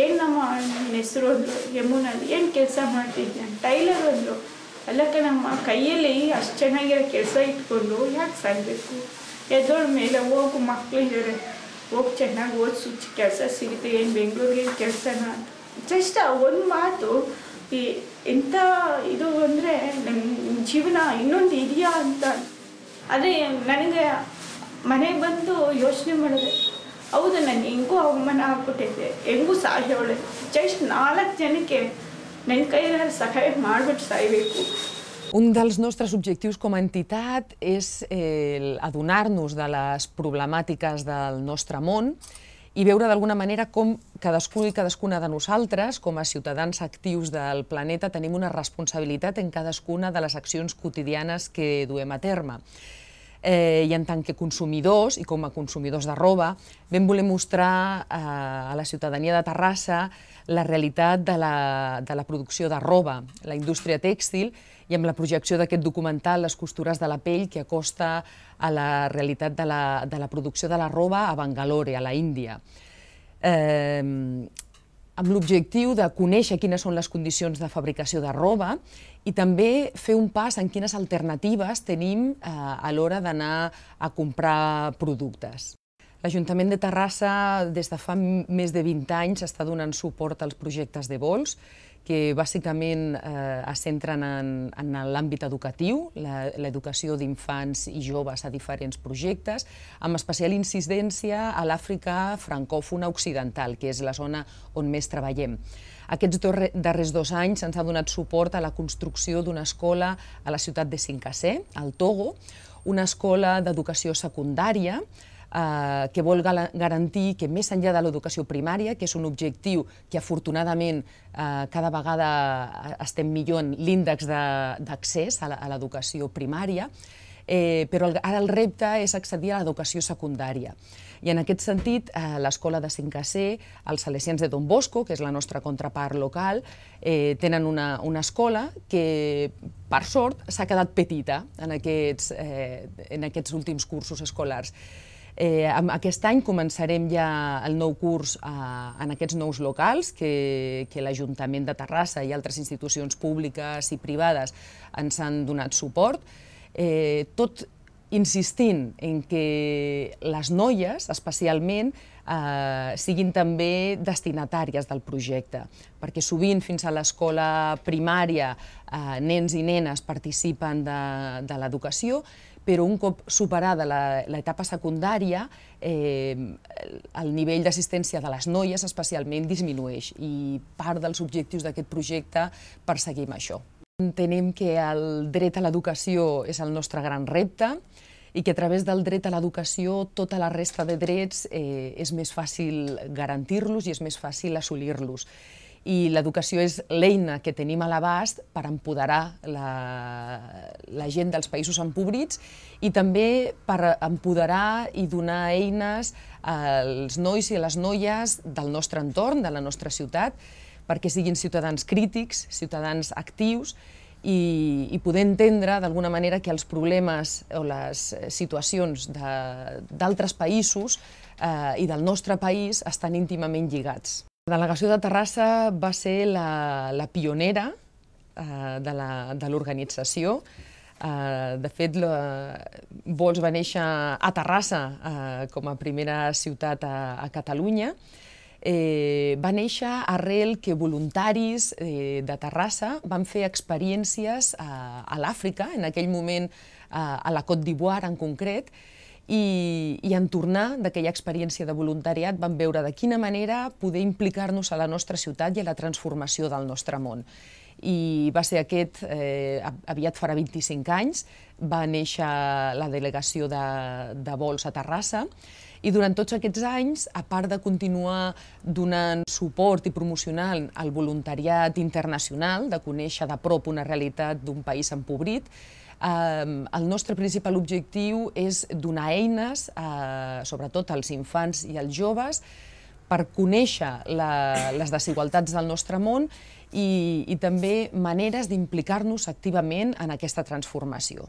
ಏನು ನಮ್ಮ ಹೆಸರು ಅಂದರು ಯಮುನಲ್ಲಿ ಏನು ಕೆಲಸ ಮಾಡ್ತಿದ್ದೆ ಟೈಲರ್ ಅಂದರು ಅಲ್ಲಕ್ಕೆ ನಮ್ಮ ಕೈಯಲ್ಲಿ ಅಷ್ಟು ಚೆನ್ನಾಗಿರೋ ಕೆಲಸ ಇಟ್ಕೊಂಡು ಯಾಕೆ ಸಾಯ್ಬೇಕು ಎದ್ರ ಮೇಲೆ ಹೋಗು ಇದ್ದಾರೆ ಹೋಗಿ ಚೆನ್ನಾಗಿ ಓದಿಸು ಕೆಲಸ ಸಿಗುತ್ತೆ ಏನು ಬೆಂಗಳೂರಿಗೆ ಕೆಲಸನ ಜಸ್ಟ್ ಒಂದು ಮಾತು ಈ ಎಂಥ ಇದು ಅಂದರೆ ನನ್ನ ಜೀವನ ಇನ್ನೊಂದು ಇದೆಯಾ ಅಂತ ಅದೇ ನನಗೆ ಮನೆಗೆ ಬಂದು ಯೋಚನೆ ಮಾಡಿದೆ ಹೌದು ನಾನು ಹೆಂಗೂ ಅವಮಾನ ಆಗ್ಬಿಟ್ಟಿದ್ದೆ ಹೆಂಗೂ ಸಾಯೋಳೆ ಜಸ್ಟ್ ನಾಲ್ಕು ಜನಕ್ಕೆ ನನ್ನ ಕೈಯಲ್ಲಿ ಸಹಾಯ ಮಾಡ್ಬಿಟ್ಟು ಸಾಯ್ಬೇಕು Un dels nostres objectius com a entitat és eh, adonar-nos de les problemàtiques del nostre món i veure d'alguna manera com cadascú i cadascuna de nosaltres, com a ciutadans actius del planeta, tenim una responsabilitat en cadascuna de les accions quotidianes que duem a terme eh, i en tant que consumidors i com a consumidors de roba vam voler mostrar eh, a la ciutadania de Terrassa la realitat de la, de la producció de roba, la indústria tèxtil i amb la projecció d'aquest documental Les costures de la pell que acosta a la realitat de la, de la producció de la roba a Bangalore, a la Índia. Eh, amb l'objectiu de conèixer quines són les condicions de fabricació de roba i també fer un pas en quines alternatives tenim eh, a l'hora d'anar a comprar productes. L'Ajuntament de Terrassa des de fa més de 20 anys està donant suport als projectes de vols que bàsicament eh, es centren en, en l'àmbit educatiu, l'educació d'infants i joves a diferents projectes, amb especial incidència a l'Àfrica francòfona occidental, que és la zona on més treballem. Aquests darrers dos anys ens ha donat suport a la construcció d'una escola a la ciutat de Cincassé, al Togo, una escola d'educació secundària, eh, que vol garantir que més enllà de l'educació primària, que és un objectiu que afortunadament eh, cada vegada eh, estem en l'índex d'accés a l'educació primària, eh, però ara el repte és accedir a l'educació secundària. I en aquest sentit, eh, l'escola de 5C, els Salesians de Don Bosco, que és la nostra contrapart local, eh, tenen una, una escola que, per sort, s'ha quedat petita en aquests, eh, en aquests últims cursos escolars. Eh, aquest any començarem ja el nou curs eh, en aquests nous locals que, que l'Ajuntament de Terrassa i altres institucions públiques i privades ens han donat suport. Eh, tot insistint en que les noies, especialment, eh, siguin també destinatàries del projecte, perquè sovint fins a l'escola primària eh, nens i nenes participen de, de l'educació però un cop superada l'etapa secundària, eh, el nivell d'assistència de les noies especialment disminueix i part dels objectius d'aquest projecte perseguim això. Entenem que el dret a l'educació és el nostre gran repte i que a través del dret a l'educació tota la resta de drets eh, és més fàcil garantir-los i és més fàcil assolir-los i l'educació és l'eina que tenim a l'abast per empoderar la, la gent dels països empobrits i també per empoderar i donar eines als nois i a les noies del nostre entorn, de la nostra ciutat, perquè siguin ciutadans crítics, ciutadans actius i, i poder entendre d'alguna manera que els problemes o les situacions d'altres països eh, i del nostre país estan íntimament lligats. La delegació de Terrassa va ser la, la pionera eh, de l'organització. Eh, de fet, la, Vols va néixer a Terrassa eh, com a primera ciutat a, a Catalunya. Eh, va néixer arrel que voluntaris eh, de Terrassa van fer experiències a, eh, a l'Àfrica, en aquell moment eh, a la Côte d'Ivoire en concret, i, i en tornar d'aquella experiència de voluntariat vam veure de quina manera poder implicar-nos a la nostra ciutat i a la transformació del nostre món. I va ser aquest, eh, aviat farà 25 anys, va néixer la delegació de, de vols a Terrassa, i durant tots aquests anys, a part de continuar donant suport i promocionant el voluntariat internacional, de conèixer de prop una realitat d'un país empobrit, el nostre principal objectiu és donar eines, eh, sobretot als infants i als joves, per conèixer la, les desigualtats del nostre món i, i també maneres d'implicar-nos activament en aquesta transformació.